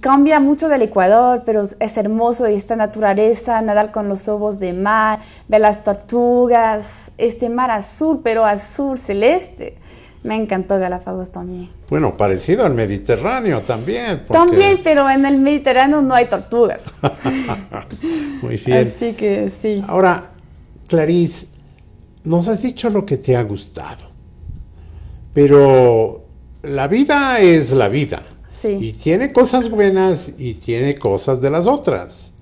cambia mucho del Ecuador, pero es hermoso y esta naturaleza, nadar con los ojos de mar, ver las tortugas, este mar azul, pero azul celeste. Me encantó Galápagos también. Bueno, parecido al Mediterráneo también. También, pero en el Mediterráneo no hay tortugas. Muy bien. Así que sí. Ahora, Clarice, nos has dicho lo que te ha gustado, pero la vida es la vida. Y tiene cosas buenas y tiene cosas de las otras.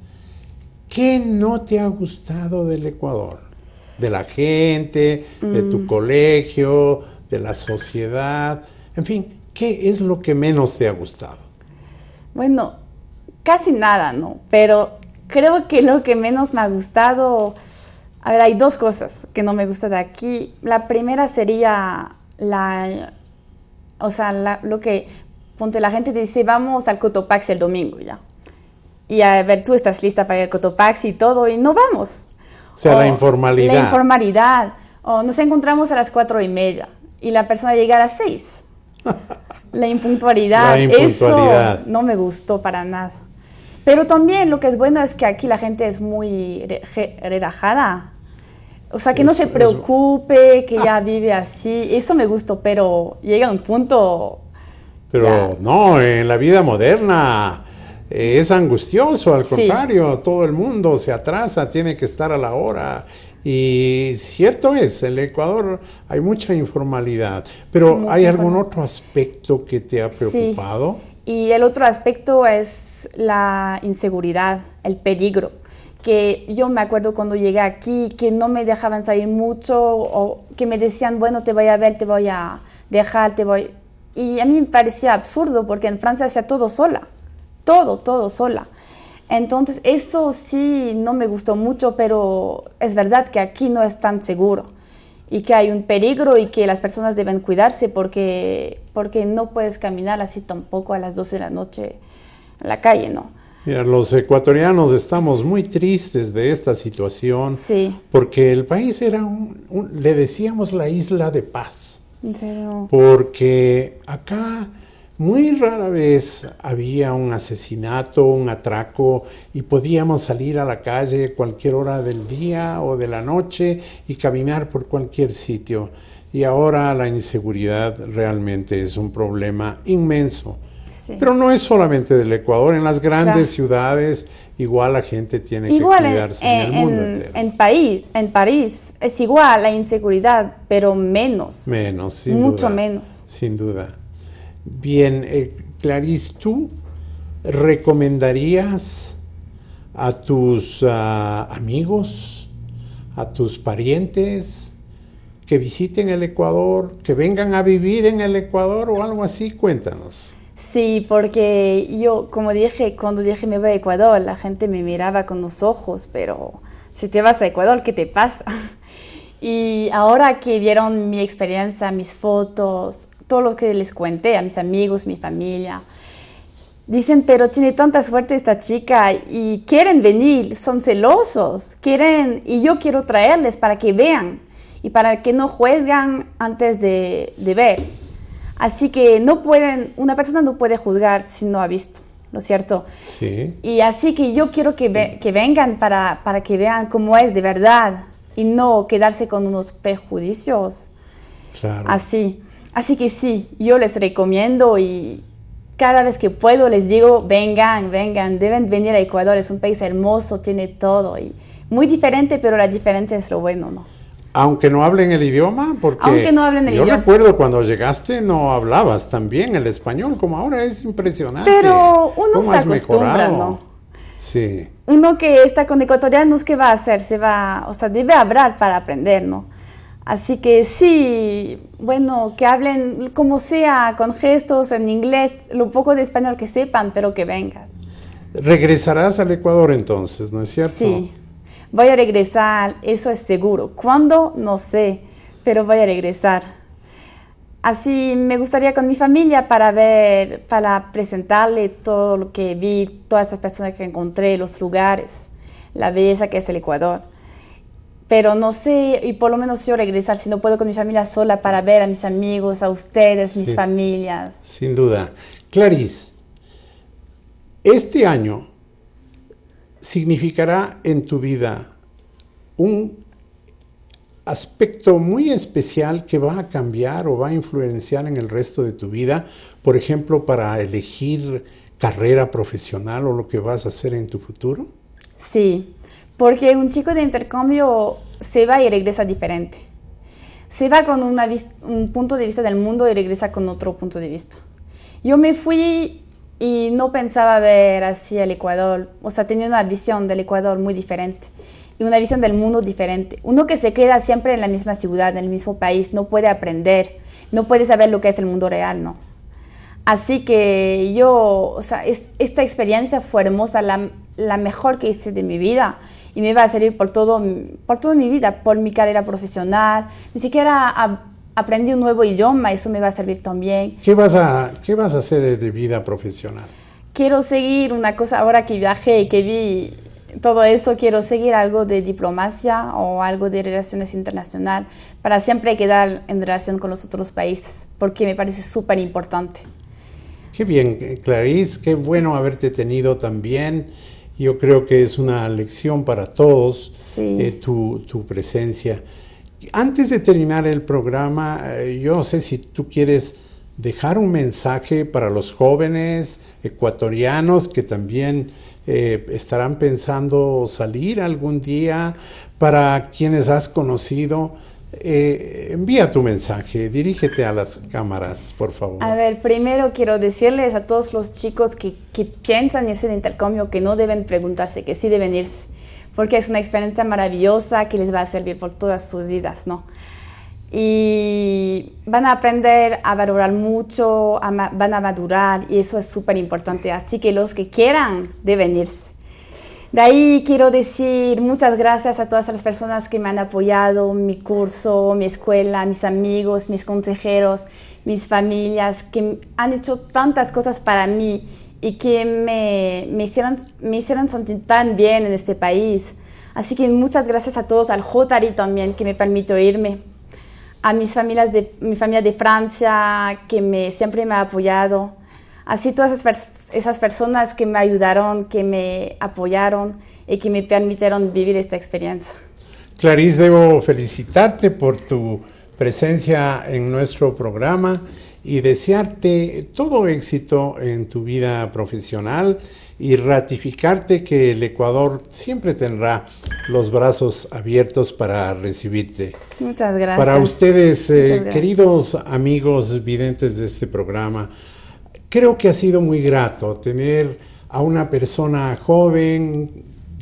¿Qué no te ha gustado del Ecuador? De la gente, de tu mm. colegio, de la sociedad. En fin, ¿qué es lo que menos te ha gustado? Bueno, casi nada, ¿no? Pero creo que lo que menos me ha gustado... A ver, hay dos cosas que no me gustan de aquí. La primera sería la, o sea, lo que ponte la gente te dice, vamos al Cotopaxi el domingo ya. Y a ver, tú estás lista para ir al Cotopax y todo, y no vamos. O sea, la informalidad. La informalidad. O nos encontramos a las cuatro y media y la persona llega a las seis. la, impuntualidad, eso no me gustó para nada. Pero también lo que es bueno es que aquí la gente es muy relajada. O sea, que no se preocupe, que ya vive así. Eso me gustó, pero llega un punto pero no, en la vida moderna eh, es angustioso, al contrario, todo el mundo se atrasa, tiene que estar a la hora. Y cierto es, en el Ecuador hay mucha informalidad, pero ¿hay, algún otro aspecto que te ha preocupado? Sí. Y el otro aspecto es la inseguridad, el peligro que yo me acuerdo cuando llegué aquí, que no me dejaban salir mucho, o que me decían, bueno, te voy a ver, te voy a dejar, te voy y a mí me parecía absurdo porque en Francia hacía todo sola, todo, todo sola. Entonces eso sí no me gustó mucho, pero es verdad que aquí no es tan seguro y que hay un peligro y que las personas deben cuidarse porque, porque no puedes caminar así tampoco a las 12 de la noche en la calle, ¿no? Mira, los ecuatorianos estamos muy tristes de esta situación sí. porque el país era un, le decíamos la isla de paz porque acá muy rara vez había un asesinato, un atraco y podíamos salir a la calle cualquier hora del día o de la noche y caminar por cualquier sitio. Y ahora la inseguridad realmente es un problema inmenso pero no es solamente del Ecuador, en las grandes ciudades igual la gente tiene que cuidarse en, el mundo entero. En, país, en París es igual la inseguridad, pero menos. Menos, Mucho menos. Sin duda. Bien, eh, Clarice, ¿tú recomendarías a tus ah, amigos, a tus parientes, que visiten el Ecuador, que vengan a vivir en el Ecuador o algo así? Cuéntanos. Sí, porque yo, como dije, cuando dije me voy a Ecuador, la gente me miraba con los ojos, pero si te vas a Ecuador, ¿qué te pasa? Y ahora que vieron mi experiencia, mis fotos, todo lo que les cuenté a mis amigos, mi familia, dicen, pero tiene tanta suerte esta chica y quieren venir, son celosos, quieren, y yo quiero traerles para que vean y para que no juzgan antes de, de ver. Así que no pueden, una persona no puede juzgar si no ha visto, ¿no es cierto? Sí. Y así que yo quiero que, vengan para, que vean cómo es de verdad y no quedarse con unos prejuicios. Claro. Así. Así que sí, yo les recomiendo y cada vez que puedo les digo, vengan, vengan, deben venir a Ecuador, es un país hermoso, tiene todo y muy diferente, pero la diferencia es lo bueno, ¿no? Aunque no hablen el idioma, porque yo recuerdo cuando llegaste no hablabas tan bien el español como ahora, es impresionante. Pero uno se acostumbra, ¿no? Sí. Uno que está con ecuatorianos, ¿qué va a hacer? Se va, o sea, debe hablar para aprender, ¿no? Así que sí, bueno, que hablen como sea, con gestos, en inglés, lo poco de español que sepan, pero que vengan. Regresarás al Ecuador entonces, ¿no es cierto? Sí. Voy a regresar, eso es seguro. ¿Cuándo? No sé, pero voy a regresar. Así me gustaría con mi familia para ver, para presentarle todo lo que vi, todas esas personas que encontré, los lugares, la belleza que es el Ecuador. Pero no sé, y por lo menos yo regresar, si no puedo con mi familia sola, para ver a mis amigos, a ustedes, mis familias. Sin duda. Clarice, este año significará en tu vida un aspecto muy especial que va a cambiar o va a influenciar en el resto de tu vida, por ejemplo, para elegir carrera profesional o lo que vas a hacer en tu futuro? Sí, porque un chico de intercambio se va y regresa diferente. Se va con un punto de vista del mundo y regresa con otro punto de vista. Yo me fui y no pensaba ver así el Ecuador, o sea, tenía una visión del Ecuador muy diferente y una visión del mundo diferente. Uno que se queda siempre en la misma ciudad, en el mismo país, no puede aprender, no puede saber lo que es el mundo real, ¿no? Así que yo, o sea, esta experiencia fue hermosa, la, mejor que hice de mi vida y me va a servir por, todo, por toda mi vida, por mi carrera profesional, ni siquiera a, aprendí un nuevo idioma, eso me va a servir también. ¿Qué vas a, qué vas a hacer de vida profesional? Quiero seguir una cosa, ahora que viajé y que vi todo eso, quiero seguir algo de diplomacia o algo de relaciones internacionales para siempre quedar en relación con los otros países, porque me parece súper importante. Qué bien, Clarice, qué bueno haberte tenido también. Yo creo que es una lección para todos eh, tu, tu presencia. Antes de terminar el programa, eh, yo no sé si tú quieres dejar un mensaje para los jóvenes ecuatorianos que también eh, estarán pensando salir algún día, para quienes has conocido. Eh, envía tu mensaje, dirígete a las cámaras, por favor. A ver, primero quiero decirles a todos los chicos que, que piensan irse de intercambio que no deben preguntarse, que sí deben irse porque es una experiencia maravillosa que les va a servir por todas sus vidas, ¿no? Y van a aprender a valorar mucho, van a madurar y eso es súper importante. Así que los que quieran deben irse. De ahí quiero decir muchas gracias a todas las personas que me han apoyado, mi curso, mi escuela, mis amigos, mis consejeros, mis familias, que han hecho tantas cosas para mí y que me, me, hicieron, me hicieron sentir tan bien en este país. Así que muchas gracias a todos, al Jotari también, que me permitió irme, a mis familias de, mi familia de Francia, que me, siempre me ha apoyado, así todas esas, esas personas que me ayudaron, que me apoyaron y que me permitieron vivir esta experiencia. Clarice, debo felicitarte por tu presencia en nuestro programa y desearte todo éxito en tu vida profesional y ratificarte que el Ecuador siempre tendrá los brazos abiertos para recibirte. Muchas gracias. Para ustedes, eh, queridos amigos videntes de este programa, creo que ha sido muy grato tener a una persona joven,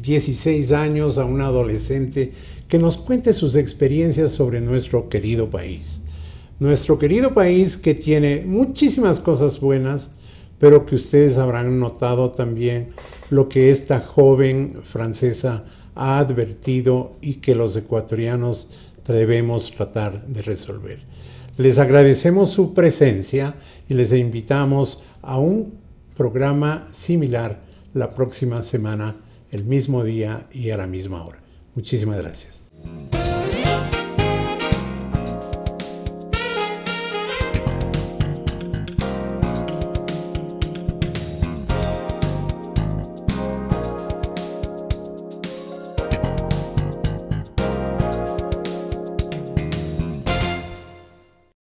16 años, a un adolescente, que nos cuente sus experiencias sobre nuestro querido país nuestro querido país que tiene muchísimas cosas buenas, pero que ustedes habrán notado también lo que esta joven francesa ha advertido y que los ecuatorianos debemos tratar de resolver. Les agradecemos su presencia y les invitamos a un programa similar la próxima semana, el mismo día y a la misma hora. Muchísimas gracias.